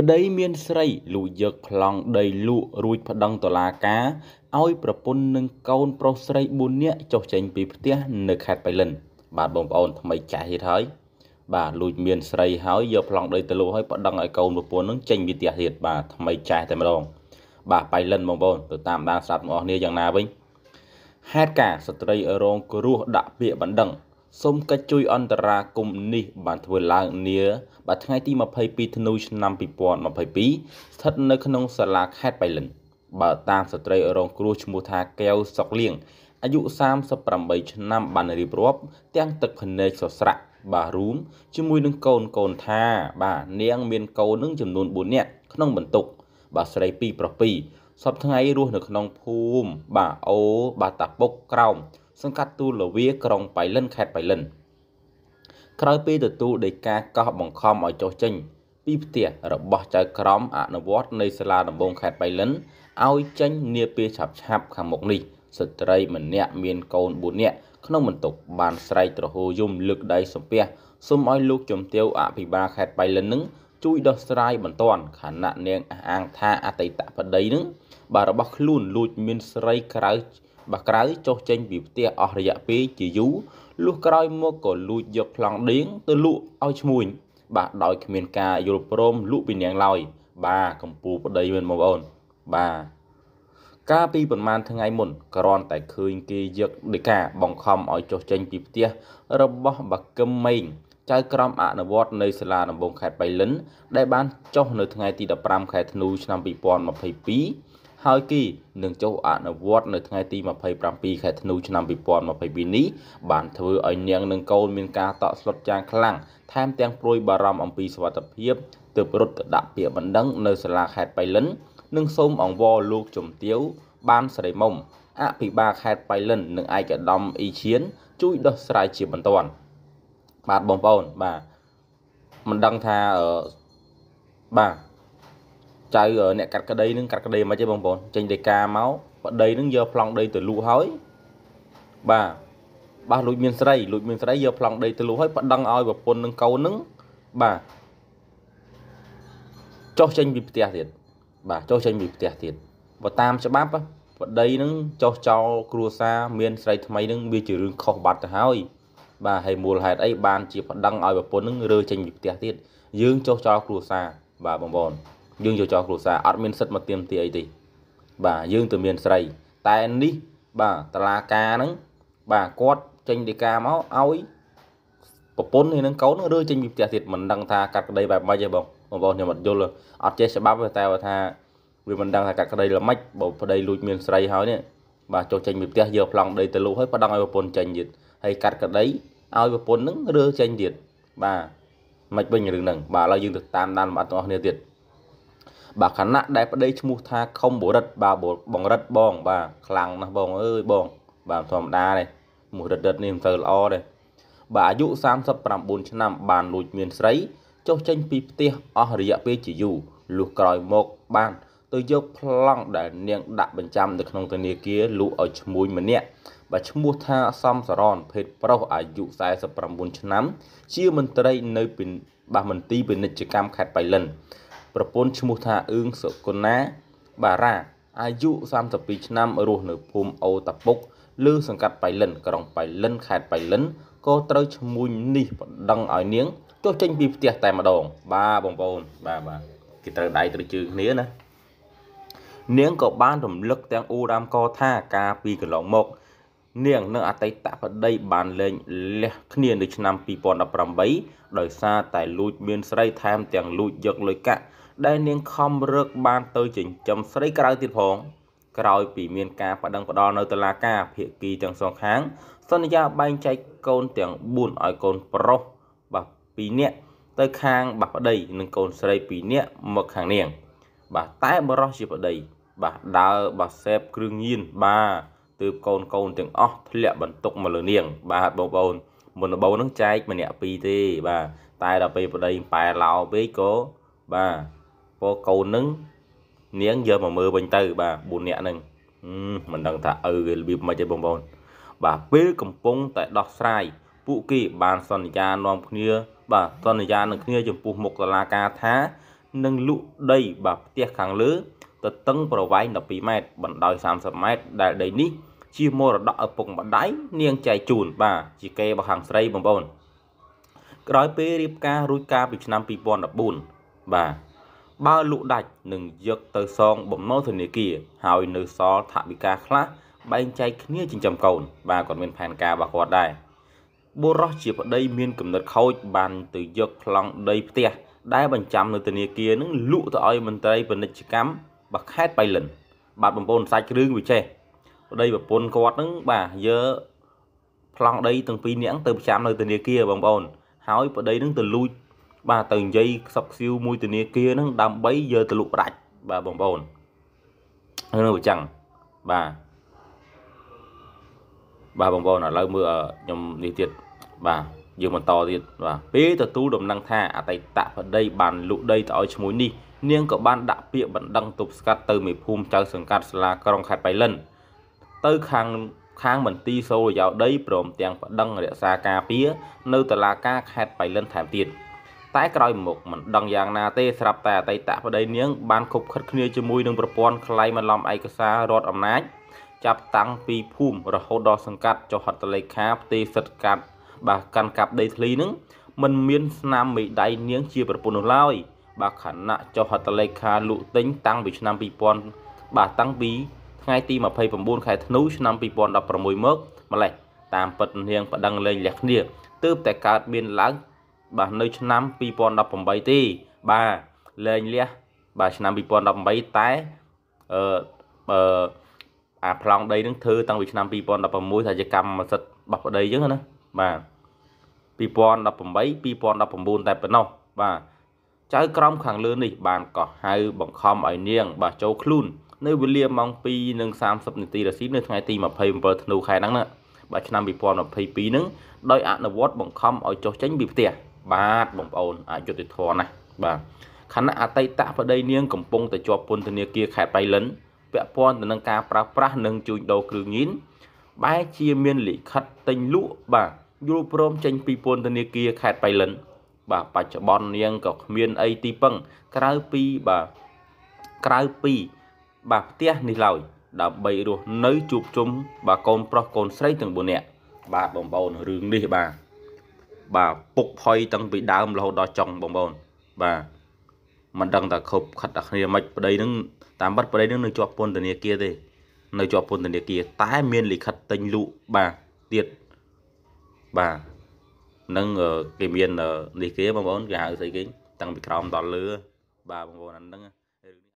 ប្តីមានស្រីលូយកប្លង់ដីលក់រួចប្តឹងតុលាការឲ្យប្រពន្ធនិងកូនប្រុសស្រី4នាក់ចុះចេញពីផ្ទះនៅខេត្តបៃលិន បាទបងប្អូន ថ្មីចាស់ទៀតហើយបាទលូចមានស្រីហើយយកប្លង់ដីទៅលក់ឲ្យប្តឹងឲ្យកូនប្រពន្ធនឹងចេញពីផ្ទះទៀតបាទថ្មីចាស់តែម្ដងបាទបៃលិន បងប្អូនទៅតាមដានស្រាប់បងប្អូនគ្នាយ៉ាងណាវិញហេតុការស្ត្រីរងគ្រោះដាក់ពាក្យបណ្ដឹងសូមកិច្ចជួយអន្តរាគមនេះ បានធ្វើឡើងនាបាទថ្ងៃទី22ធ្នូឆ្នាំ2022ស្ថិតនៅក្នុងសាលាខេត្តបៃលិន បើតាមស្ត្រីរងគ្រោះឈ្មោះថាកែវសុកលៀងអាយុ38ឆ្នាំបានរៀបរាប់ទាំងទឹកភ្នែកសស្រាក់បាទរួមជាមួយនឹងកូនកូនថាបាទនាង មានកូននឹងចំនួន4នាក់ក្នុងបន្ទុកបាទស្រី2ប្រុស2សពថ្ងៃរស់នៅក្នុងភូមិបាទអូបាទតាពុកក្រោមសង្កាត់ទូលវាក្រុងបៃលិនខេត្តបៃលិនក្រោយពីទទួលដីកាកោះបង្ខំឲ្យចុះចេញពីផ្ទះរបស់ចៅក្រមអនុវត្តនៃសាលាដំបងខេត្តបៃលិនឲ្យចេញនាពេលឆាប់ឆាប់ខាងមុខនេះស្ត្រីម្នាក់មានកូន4នាក់ក្នុងបន្ទុកបានស្រែកត្រហូយំលើកដៃសំពះសូមឲ្យលោកជំទាវអភិបាលខេត្តបៃលិននឹងជួយដោះស្រាយបន្ទាន់ខណៈនាងអះអាងថាអតីតប្តីនឹងបាទរបស់ខ្លួនលួចមានស្រីក្រៅបើក្រៅចុះចេញពីផ្ទះអស់រយៈពេលជាយូរលុះក្រោយមកក៏លួចយកប្លង់ដៀងទៅលក់ឲ្យឈ្មួញបាទដោយគ្មានការយល់ព្រមលក់ពីនាងឡើយបាទកំពូប្តីមែនបងប្អូនបាទកាលពីប្រហែលថ្ងៃមុនក្រាន់តែឃើញគេយកដេកាបង្ខំឲ្យចុះចេញពីផ្ទះរបស់បាគឹមម៉េងចៅក្រមអនុវត្តនៃសាលាដំបងខេត្តបៃលិន ដែល បានចុះ នៅថ្ងៃទី15ខែធ្នូឆ្នាំ2022ហើយគីនឹងចុះអនុវត្តនៅថ្ងៃទី27ខែធ្នូឆ្នាំ2022នេះបានធ្វើឲ្យនាងនិងកូនមានការតក់ស្លុតយ៉ាងខ្លាំងថែមទាំងព្រួយបារម្ភអំពីសុវត្ថិភាពទើបរត់ទៅដាក់ពាក្យបណ្ដឹង នៅសាលាខេត្តបៃលិននិងសូមអង្វរលោកជំទាវ បានសេរីមុំអភិបាលខេត្តបៃលិននិងឯកឧត្តមអ៊ីឈៀនជួយដោះស្រាយជាបន្ទាន់បាទបងប្អូនបាទមិនដឹងថាបាទចៅអ្នកកាត់ក្តីនឹងកាត់ក្តីមិនអីបងប្អូនចេញដីកាមកប្តីនឹងយកប្លង់ដីទៅលក់ហើយបាទបាទលួចមានស្រីលួចមានស្រីយកប្លង់ដីទៅលក់ហើយប្តឹងឲ្យប្រពន្ធនឹងកូននឹងបាទចុះចេញពីផ្ទះទៀតបាទចុះចេញពីផ្ទះទៀតបើតាមច្បាប់ប្តីនឹងចុះចោលគ្រួសារមានស្រីថ្មីនឹងវាជារឿងខុសបាត់ទៅហើយ បាទហើយមូលហេតុអីបានជាប្តឹងឲ្យប្រពន្ធនឹងរើចេញពីផ្ទះទៀតយើងចុះចោលគ្រួសារបាទបងប្អូនយើងយកចោលគ្រួសារអត់មានសិទ្ធិមកទៀមទីអីទេបាទយើងទៅមានស្រីតែនេះបាទតឡាការហ្នឹងបាទគាត់ចេញដីកាមកឲ្យប្រពន្ធនឹងកូននឹងរើចេញពីផ្ទះទៀតមិនដឹងថាកាត់ក្តីបែបម៉េចទេបងបងប្អូនខ្ញុំអត់យល់អត់ចេះច្បាប់តែថាវាមិនដឹងថាកាត់ក្តីល្មិចបើប្តីលួចមានស្រីហើយនេះបាទចុះចេញពីផ្ទះយកប្លង់ដីទៅលុះហើយបដងឲ្យប្រពន្ធចេញទៀតហើយកាត់ក្តីឲ្យប្រពន្ធនឹងរើចេញទៀតបាទមិនវិញរឿងហ្នឹងបាទឥឡូវយើងទៅតាមដានបាត់ទាំងអស់គ្នាទៀតបាទខណៈដែលប្តីឈ្មោះថាខំបុរិទ្ធបាទបងរិទ្ធបង បាទខ្លាំងណាស់បងអើយបង បាទធម្មតាទេមូរិទ្ធរិទ្ធនេះមិនទៅល្អទេបាទអាយុ39ឆ្នាំ បានលួចមានស្រីចុះចេញ ពីផ្ទះអស់រយៈពេលជាយូរលុះក្រោយមក បាន ទៅយកប្លង់ដែលនាងដាក់បញ្ចាំនៅក្នុងធនាគារលក់ឲ្យឈ្មួញម្នាក់បាទឈ្មោះថាសំសរន ភេទប្រុសអាយុ49ឆ្នាំ ជាមន្ត្រី នៅពីបាទមន្ទីរពាណិជ្ជកម្មខេត្តបៃលិនប្រពន្ធឈ្មោះថាអឿងសុគណា បារាអាយុ32ឆ្នាំរស់នៅភូមិអូតាពុកលើសង្កាត់បៃលិន ក្រុងបៃលិនខេត្តបៃលិនក៏ត្រូវឈ្មោះនេះបដិងឲ្យនាងចុះចេញពីផ្ទះតែម្ដងបាទបងប្អូនបាទបាទគេត្រូវដៃត្រូវជើងគ្នាណានាងក៏បានរំលឹកទាំងអ៊ូរាមកថាកាលពីកន្លងមក នាងនិងអតីតប្តី បានលែងលះគ្នានៅឆ្នាំ2018ដោយសារតែលួចមានស្រីថែមទាំងលួចយកលុយកាក់ដែលនាងខំរឹកបានទៅចិញ្ចឹមស្រីក្រៅទៀតផងក្រោយ ពីមានការបដិងផ្ដាល់នៅតុលាការភាគីទាំងសងខាង សន្យាបែងចែកកូនទាំង4ឲ្យកូនប្រុសបាទ2នាក់ទៅខាងបាទប្តីនិងកូនស្រី2នាក់មកខាងនាងបាទតែបរោះជាប្តីបាទដើរបាទសេពគ្រឿងញៀនបាទទើបកូនកូនទាំងអស់ធ្លាក់បន្ទុកមកលើនាង បាទបងប្អូនមុនដំបូងនឹងចែកម្នាក់ពីរទេបាទតែដល់ពេលប្តីប៉ែឡោពេកក៏បាទពកូននឹងនាងយកមកមើលវិញទៅបាទ4នាក់ហ្នឹងមិនដឹងថាឪគេរបៀបម៉េចទេបងប្អូន បាទពេលកំពុងតែដោះស្រាយពួកគេបានសន្យានាំគ្នាបាទសន្យានឹងគ្នាចំពោះមុខតុលាការថានឹងលុដីបាទផ្ទះខាងលើទទឹងប្រវែង12ម៉ែត្របណ្ដោយ30ម៉ែត្រដែលដីនេះជាមរតកឪពុកម្ដាយនាងចៃជូនបាទជាគេរបស់ខាងស្រីបងប្អូនក្រោយពេលរៀបការរួចការពីឆ្នាំ2014បាទបើលក់ដាច់នឹងយកទៅសងបំណុលធនាគារហើយនៅសល់ថវិកាខ្លះបែងចែកគ្នាចិញ្ចឹមកូនបាទគាត់មានផែនការរបស់គាត់ដែរបុរសជា ប្តីមានកំណត់ខូច បានទៅយកប្លង់ដីផ្ទះដែលបញ្ចាំនៅធនាគារនឹងលក់ទៅឲ្យមន្ត្រីពាណិជ្ជកម្មបខេតបៃលិនបាទបំពូនសាច់គ្រឿងវិចេះប្តីប្រពន្ធគាត់នឹងបាទយកប្លង់ដីទាំងពីរនាក់ទៅប្រចាំនៅធនាគារបងប្អូនហើយប្តីនឹងទៅលួចបាទទៅនិយាយខ្សឹបខ្សៀវមួយធនាគារហ្នឹងដើម្បីយកទៅលក់ប្រាច់បាទបងប្អូនហ្នឹងអញ្ចឹងបាទបាទបងប្អូនឥឡូវមើលខ្ញុំនេះទៀតបាទយើងបន្តទៀតបាទពេលទទួលដំណឹងថាអតីតប្តីបានលុដីទៅឲ្យឈ្មោះនេះនាងក៏បានដាក់ពាក្យបណ្ដឹងទប់ស្កាត់ទៅមេភូមិចៅសង្កាត់សាលាក្រុងខេត្តបៃលិនទៅខាងខាងមន្ទីរសូរយោដីព្រមទាំងបណ្ដឹងរក្សាការពារនៅតុលាការខេត្តបៃលិនថែមទៀត។តែក្រោយមកមិនដឹងយ៉ាងណាទេស្រាប់តែអតីតប្តីនាង បានគប់ខិតគ្នាជាមួយនឹងប្រព័ន្ធខ្លែងបន្លំឯកសាររដ្ឋអំណាចចាប់តាំងពីភូមិរហូតដល់សង្កាត់ចុះហត្ថលេខាផ្ទេសិទ្ធកាត់បាទកាន់កាប់ដីធ្លីនឹងមិនមានស្នាមមេដៃនាងជាប្រពន្ធនោះឡើយបាទខណៈចុះហត្ថលេខាលក់ទិញតាំងពីឆ្នាំ2000បាទតាំងពីថ្ងៃទី29ខែធ្នូឆ្នាំ2016មកម្លេះតាមពិតនាងប្តឹងលែងលះគ្នាទើបតែកើតមានឡើងបាទនៅឆ្នាំ2018ទេបាទលែងលះបាទឆ្នាំ2018តែអឺអឺអាប្លង់ដីនឹងធ្វើតាំងពីឆ្នាំ2016ថាជាកម្មសិទ្ធិរបស់ប្តីអញ្ចឹងណាបាទ2018 2019តែប៉ុណ្ណោះ បាទចៅក្រមខាងលើនេះបានកោះហៅបង្ខំឲ្យនាង បាទចូលខ្លួននៅវេលាម៉ោង2:30នាទីរសៀលនៅថ្ងៃទី27ធ្នូខែហ្នឹងណាបាទឆ្នាំ2022ហ្នឹងដោយអនុវត្តបង្ខំឲ្យចុះចេញពីផ្ទះបាទបងប្អូនអយុធធរណាស់បាទខណៈអតីតប្តីនាងកំពុងតែជាប់ពន្ធនាគារខេត្តបៃលិនពាក់ព័ន្ធទៅនឹងការប្រើប្រាស់និងជួញដូរគ្រឿងញៀនបែជាមានលិខិតទិញលក់បាទយល់ព្រមចេញពីពន្ធនាគារខេត្តបៃលិន បាទបច្ចុប្បន្ននាងក៏គ្មានអីទីពឹងក្រៅពី បាទក្រៅពីបាទផ្ទះនេះឡើយដើម្បីរស់នៅជួបជុំបាទកូនប្រុសកូនស្រីទាំង4នាក់បាទបងប្អូនរឿងនេះបាទបាទពុកផុយតាំង ពីដើមរហូតដល់ចុងបងប្អូនបាទមិនដឹងថាខົບខិតតែគ្នាមិនប្តីនឹងតាមបាត់ប្តីនឹងនៅជាប់ពន្ធនាគារទេនៅជាប់ពន្ធនាគារតែមានលិខិតទិញលក់បាទទៀតបាទនឹងគេមាននេះគេបងប្អូនគេហៅស្អីគេតាំងពីក្រោមដល់លើ បាទបងប្អូនអាហ្នឹង